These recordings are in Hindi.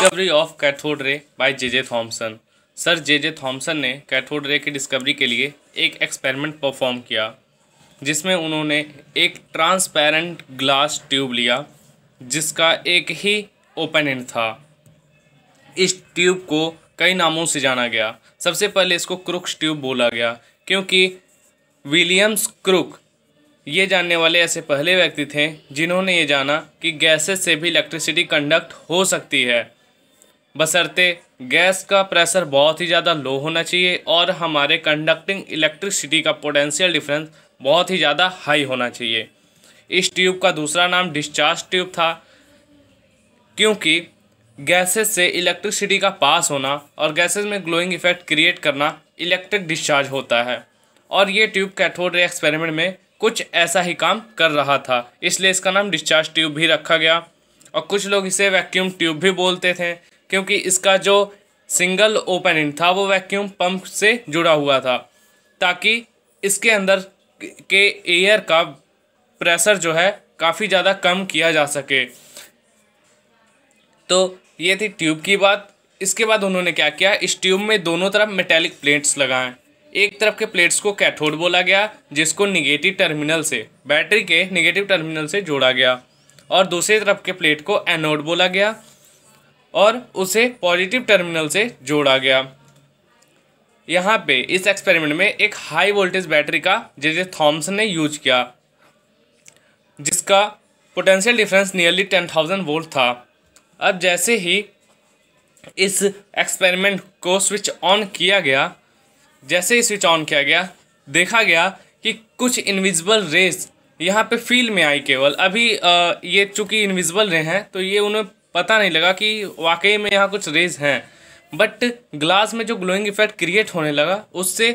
discovery of cathode ray by J J Thomson sir J J Thomson ने कैथोड रे की डिस्कवरी के लिए एक एक्सपेरिमेंट परफॉर्म किया जिसमें उन्होंने एक ट्रांसपेरेंट ग्लास ट्यूब लिया जिसका एक ही ओपन एंड था इस ट्यूब को कई नामों से जाना गया सबसे पहले इसको क्रुक्स ट्यूब बोला गया क्योंकि विलियम्स क्रुक ये जानने वाले ऐसे पहले व्यक्ति थे जिन्होंने ये जाना कि गैसेस से भी इलेक्ट्रिसिटी कंडक्ट हो सकती है बसरते गैस का प्रेशर बहुत ही ज़्यादा लो होना चाहिए और हमारे कंडक्टिंग इलेक्ट्रिसिटी का पोटेंशियल डिफरेंस बहुत ही ज़्यादा हाई होना चाहिए इस ट्यूब का दूसरा नाम डिस्चार्ज ट्यूब था क्योंकि गैसेस से इलेक्ट्रिसिटी का पास होना और गैसेस में ग्लोइंग इफेक्ट क्रिएट करना इलेक्ट्रिक डिस्चार्ज होता है और ये ट्यूब कैथोड रे एक्सपेरिमेंट में कुछ ऐसा ही काम कर रहा था इसलिए इसका नाम डिस्चार्ज ट्यूब भी रखा गया और कुछ लोग इसे वैक्यूम ट्यूब भी बोलते थे क्योंकि इसका जो सिंगल ओपन एंड था वो वैक्यूम पंप से जुड़ा हुआ था ताकि इसके अंदर के एयर का प्रेशर जो है काफ़ी ज़्यादा कम किया जा सके तो ये थी ट्यूब की बात इसके बाद उन्होंने क्या किया इस ट्यूब में दोनों तरफ मेटेलिक प्लेट्स लगाएं एक तरफ के प्लेट्स को कैथोड बोला गया जिसको निगेटिव टर्मिनल से बैटरी के निगेटिव टर्मिनल से जोड़ा गया और दूसरी तरफ के प्लेट को एनोड बोला गया और उसे पॉजिटिव टर्मिनल से जोड़ा गया यहाँ पे इस एक्सपेरिमेंट में एक हाई वोल्टेज बैटरी का जे जे थॉम्सन ने यूज किया जिसका potential difference nearly ten thousand volt था अब जैसे ही इस एक्सपेरिमेंट को स्विच ऑन किया गया जैसे ही स्विच ऑन किया गया देखा गया कि कुछ इनविजिबल रेस यहाँ पे फील्ड में आई केवल अभी आ, ये चूंकि इनविजिबल रे हैं तो ये उन्हें पता नहीं लगा कि वाकई में यहाँ कुछ रेज हैं बट ग्लास में जो ग्लोइंग इफेक्ट क्रिएट होने लगा उससे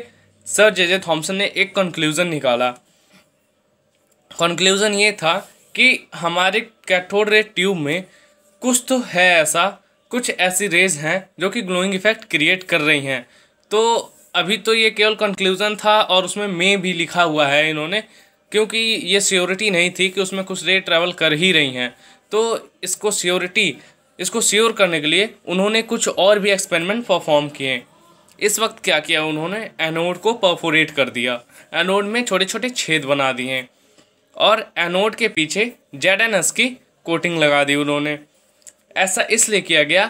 सर जे जे थॉम्सन ने एक कंक्लूज़न निकाला कंक्लूज़न ये था कि हमारे कैथोड रे ट्यूब में कुछ तो है ऐसा कुछ ऐसी रेज हैं जो कि ग्लोइंग इफेक्ट क्रिएट कर रही हैं तो अभी तो ये केवल कंक्लूज़न था और उसमें मे भी लिखा हुआ है इन्होंने क्योंकि ये स्योरिटी नहीं थी कि उसमें कुछ रेल ट्रैवल कर ही रही हैं तो इसको स्योरिटी इसको श्योर करने के लिए उन्होंने कुछ और भी एक्सपेरिमेंट परफॉर्म किए इस वक्त क्या किया उन्होंने एनोड को परफोरेट कर दिया एनोड में छोटे छोटे छेद बना दिए और एनोड के पीछे जेड एन एस की कोटिंग लगा दी उन्होंने ऐसा इसलिए किया गया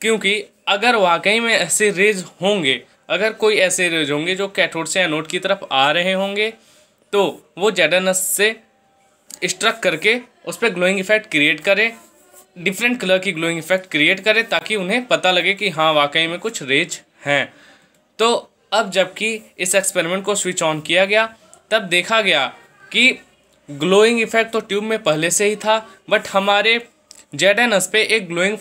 क्योंकि अगर वाकई में ऐसे रेज होंगे अगर कोई ऐसे रेज होंगे जो कैथोड से एनोड की तरफ आ रहे होंगे तो वो जेडनस से स्ट्रक करके उस पर ग्लोइंग इफेक्ट क्रिएट करे डिफरेंट कलर की ग्लोइंग इफेक्ट क्रिएट करे ताकि उन्हें पता लगे कि हाँ वाकई में कुछ रेज हैं तो अब जबकि इस एक्सपेरिमेंट को स्विच ऑन किया गया तब देखा गया कि ग्लोइंग इफेक्ट तो ट्यूब में पहले से ही था बट हमारे जेड एन एस पे एक ग्लोइंग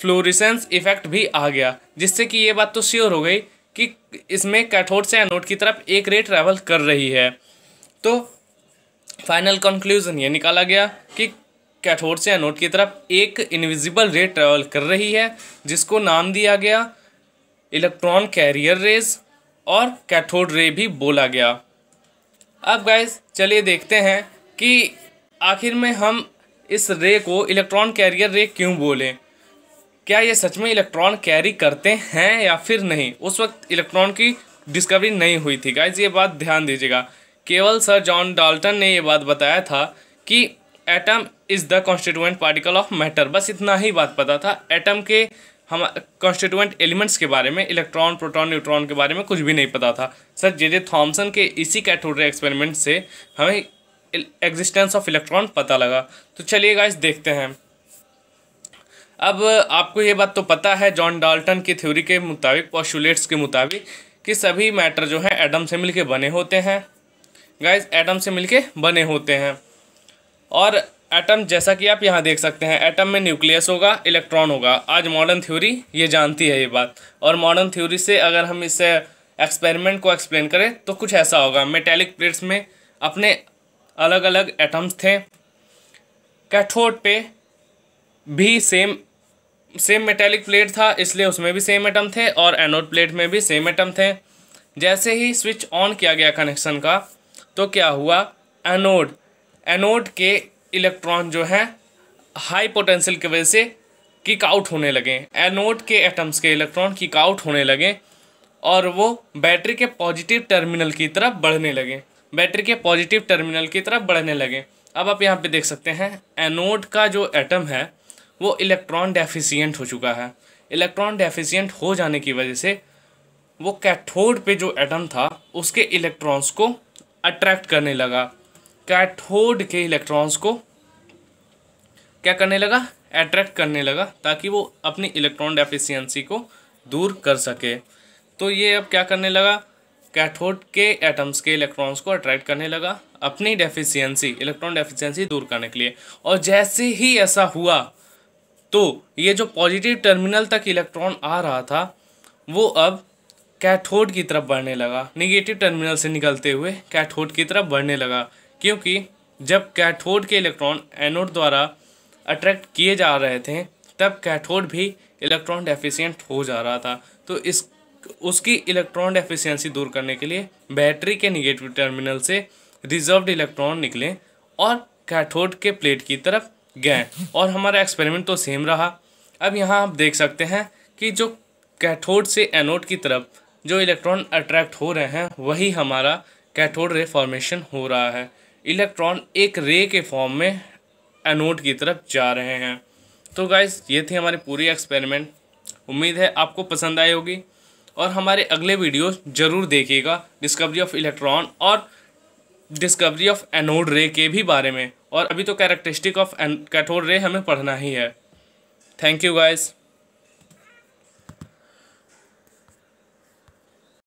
फ्लोरिसेंस इफेक्ट भी आ गया जिससे कि ये बात तो श्योर हो गई कि इसमें कैथोड से एनोड की तरफ एक रे ट्रैवल कर रही है तो फाइनल कंक्लूजन ये निकाला गया कि कैथोड से एनोड की तरफ एक इनविजिबल रे ट्रेवल कर रही है जिसको नाम दिया गया इलेक्ट्रॉन कैरियर रेज और कैथोड रे भी बोला गया अब गाइस चलिए देखते हैं कि आखिर में हम इस रे को इलेक्ट्रॉन कैरियर रे क्यों बोलें क्या ये सच में इलेक्ट्रॉन कैरी करते हैं या फिर नहीं उस वक्त इलेक्ट्रॉन की डिस्कवरी नहीं हुई थी गाइज ये बात ध्यान दीजिएगा केवल सर जॉन डाल्टन ने ये बात बताया था कि atom is the constituent particle of matter बस इतना ही बात पता था एटम के हम कॉन्स्टिट्यूएंट एलिमेंट्स के बारे में इलेक्ट्रॉन प्रोटॉन न्यूट्रॉन के बारे में कुछ भी नहीं पता था सर जे जे थॉम्सन के इसी कैटोरे एक्सपेरिमेंट से हमें एग्जिस्टेंस ऑफ इलेक्ट्रॉन पता लगा तो चलिए गाइस देखते हैं अब आपको ये बात तो पता है जॉन डाल्टन की थ्योरी के मुताबिक पॉस्टुलेट्स के मुताबिक कि सभी मैटर जो हैं एटम से मिलके बने होते हैं गाइज एटम से मिलके बने होते हैं और एटम जैसा कि आप यहाँ देख सकते हैं एटम में न्यूक्लियस होगा इलेक्ट्रॉन होगा आज मॉडर्न थ्योरी ये जानती है ये बात और मॉडर्न थ्योरी से अगर हम इस एक्सपेरिमेंट को एक्सप्लेन करें तो कुछ ऐसा होगा मेटेलिक प्लेट्स में अपने अलग अलग एटम्स थे कैथोड पे भी सेम सेम मेटेलिक प्लेट था इसलिए उसमें भी सेम एटम थे और एनोड प्लेट में भी सेम एटम थे जैसे ही स्विच ऑन किया गया कनेक्शन का तो क्या हुआ एनोड एनोड के इलेक्ट्रॉन जो हैं हाई पोटेंशियल की वजह से किक आउट होने लगे एनोड के एटम्स के इलेक्ट्रॉन किक आउट होने लगे और वो बैटरी के पॉजिटिव टर्मिनल की तरफ बढ़ने लगे बैटरी के पॉजिटिव टर्मिनल की तरफ बढ़ने लगे अब आप यहाँ पे देख सकते हैं एनोड का जो एटम है वो इलेक्ट्रॉन डेफिशिएंट हो चुका है इलेक्ट्रॉन डेफिशिएंट हो जाने की वजह से वो कैथोड पे जो एटम था उसके इलेक्ट्रॉन्स को अट्रैक्ट करने लगा कैथोड के इलेक्ट्रॉन्स को क्या करने लगा अट्रैक्ट करने लगा ताकि वो अपनी इलेक्ट्रॉन डेफिशिएंसी को दूर कर सके तो ये अब क्या करने लगा कैथोड के एटम्स के इलेक्ट्रॉन्स को अट्रैक्ट करने लगा अपनी डेफिशिएंसी इलेक्ट्रॉन डेफिशिएंसी दूर करने के लिए और जैसे ही ऐसा हुआ तो ये जो पॉजिटिव टर्मिनल तक इलेक्ट्रॉन आ रहा था वो अब कैथोड की तरफ बढ़ने लगा निगेटिव टर्मिनल से निकलते हुए कैथोड की तरफ बढ़ने लगा क्योंकि जब कैथोड के इलेक्ट्रॉन एनोड द्वारा अट्रैक्ट किए जा रहे थे तब कैथोड भी इलेक्ट्रॉन डेफिशियंट हो जा रहा था तो इस उसकी इलेक्ट्रॉन डेफिशियंसी दूर करने के लिए बैटरी के निगेटिव टर्मिनल से रिजर्वड इलेक्ट्रॉन निकले और कैथोड के प्लेट की तरफ गए और हमारा एक्सपेरिमेंट तो सेम रहा अब यहाँ आप देख सकते हैं कि जो कैथोड से एनोड की तरफ जो इलेक्ट्रॉन अट्रैक्ट हो रहे हैं वही हमारा कैथोड रे फॉर्मेशन हो रहा है इलेक्ट्रॉन एक रे के फॉर्म में एनोड की तरफ जा रहे हैं तो गाइज ये थी हमारी पूरी एक्सपेरिमेंट उम्मीद है आपको पसंद आई होगी और हमारे अगले वीडियो ज़रूर देखिएगा डिस्कवरी ऑफ इलेक्ट्रॉन और डिस्कवरी ऑफ एनोड रे के भी बारे में और अभी तो कैरेक्टरिस्टिक ऑफ कैथोड रे हमें पढ़ना ही है थैंक यू गाइज़